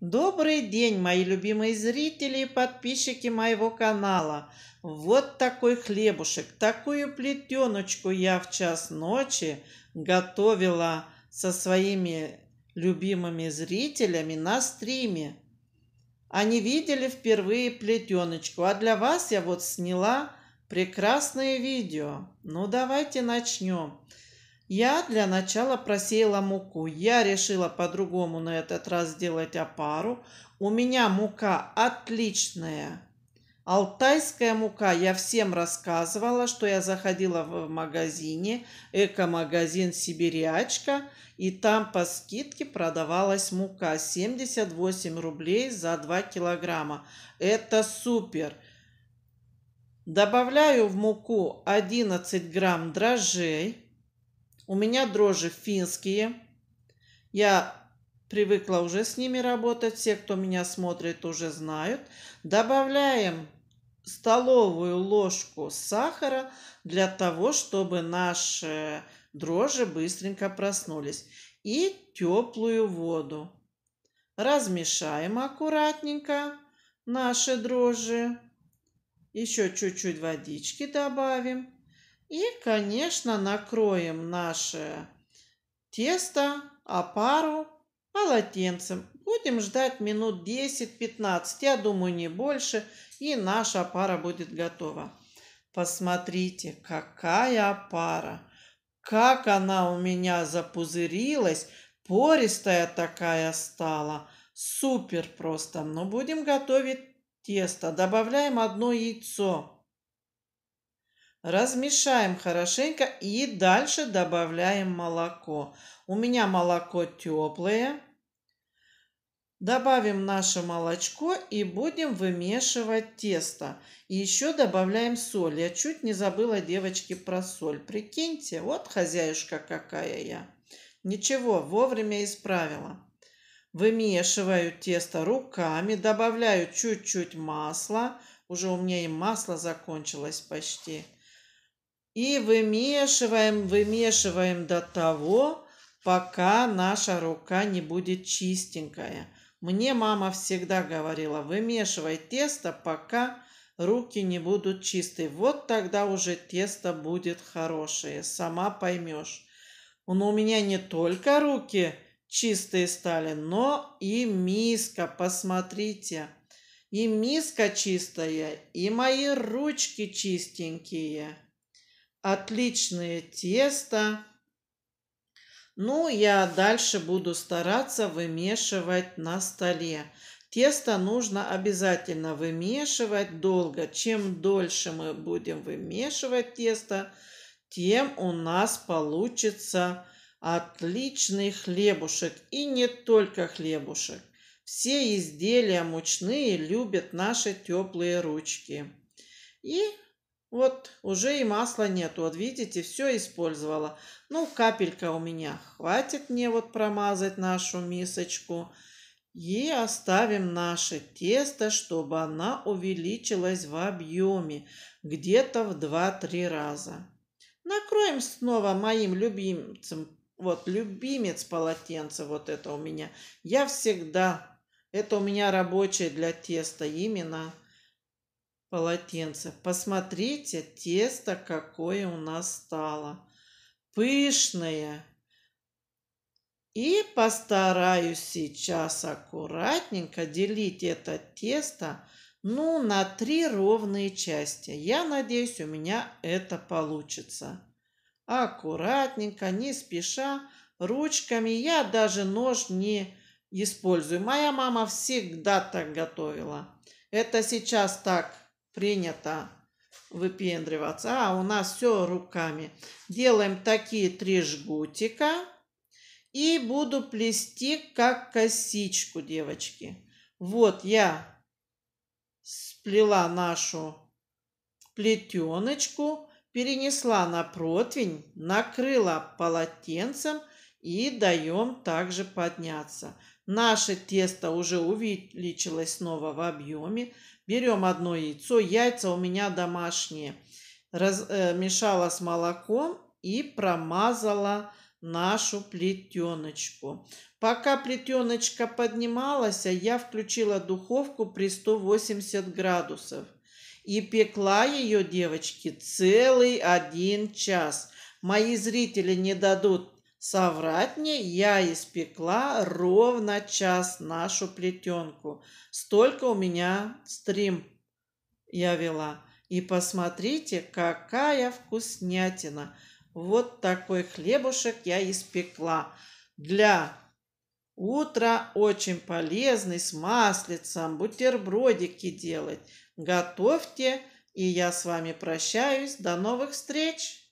Добрый день, мои любимые зрители и подписчики моего канала. Вот такой хлебушек, такую плетеночку я в час ночи готовила со своими любимыми зрителями на стриме. Они видели впервые плетеночку, а для вас я вот сняла прекрасное видео. Ну, давайте начнем. Я для начала просеяла муку. Я решила по-другому на этот раз сделать опару. У меня мука отличная. Алтайская мука. Я всем рассказывала, что я заходила в магазине, эко-магазин «Сибирячка», и там по скидке продавалась мука 78 рублей за 2 килограмма. Это супер! Добавляю в муку 11 грамм дрожжей, у меня дрожжи финские. Я привыкла уже с ними работать. Все, кто меня смотрит, уже знают. Добавляем столовую ложку сахара для того, чтобы наши дрожжи быстренько проснулись. И теплую воду. Размешаем аккуратненько наши дрожжи. Еще чуть-чуть водички добавим. И, конечно, накроем наше тесто, опару полотенцем. Будем ждать минут 10-15, я думаю, не больше, и наша опара будет готова. Посмотрите, какая опара! Как она у меня запузырилась, пористая такая стала. Супер просто! Но ну, будем готовить тесто. Добавляем одно яйцо. Размешаем хорошенько и дальше добавляем молоко. У меня молоко теплое. Добавим наше молочко и будем вымешивать тесто. И еще добавляем соль. Я чуть не забыла, девочки, про соль. Прикиньте, вот хозяюшка какая я. Ничего, вовремя исправила. Вымешиваю тесто руками, добавляю чуть-чуть масла. Уже у меня и масло закончилось почти. И вымешиваем, вымешиваем до того, пока наша рука не будет чистенькая. Мне мама всегда говорила, вымешивай тесто, пока руки не будут чистые. Вот тогда уже тесто будет хорошее, сама поймешь. Но у меня не только руки чистые стали, но и миска, посмотрите. И миска чистая, и мои ручки чистенькие отличное тесто. Ну, я дальше буду стараться вымешивать на столе. Тесто нужно обязательно вымешивать долго. Чем дольше мы будем вымешивать тесто, тем у нас получится отличный хлебушек. И не только хлебушек. Все изделия мучные любят наши теплые ручки. И вот, уже и масла нету, вот видите, все использовала. Ну, капелька у меня, хватит мне вот промазать нашу мисочку. И оставим наше тесто, чтобы она увеличилась в объеме, где-то в 2-3 раза. Накроем снова моим любимцем, вот любимец полотенца, вот это у меня. Я всегда, это у меня рабочее для теста именно полотенце. Посмотрите, тесто какое у нас стало. Пышное. И постараюсь сейчас аккуратненько делить это тесто ну, на три ровные части. Я надеюсь, у меня это получится. Аккуратненько, не спеша, ручками. Я даже нож не использую. Моя мама всегда так готовила. Это сейчас так принято выпендриваться. А у нас все руками. Делаем такие три жгутика. И буду плести как косичку, девочки. Вот я сплела нашу плетеночку, перенесла на противень, накрыла полотенцем и даем также подняться. Наше тесто уже увеличилось снова в объеме. Берем одно яйцо. Яйца у меня домашние. Размешала э, с молоком и промазала нашу плетеночку. Пока плетеночка поднималась, а я включила духовку при 180 градусов. И пекла ее, девочки, целый один час. Мои зрители не дадут соврать мне, я испекла ровно час нашу плетенку. Столько у меня стрим я вела. И посмотрите, какая вкуснятина. Вот такой хлебушек я испекла. Для утра очень полезный, с маслицем, бутербродики делать. Готовьте, и я с вами прощаюсь. До новых встреч!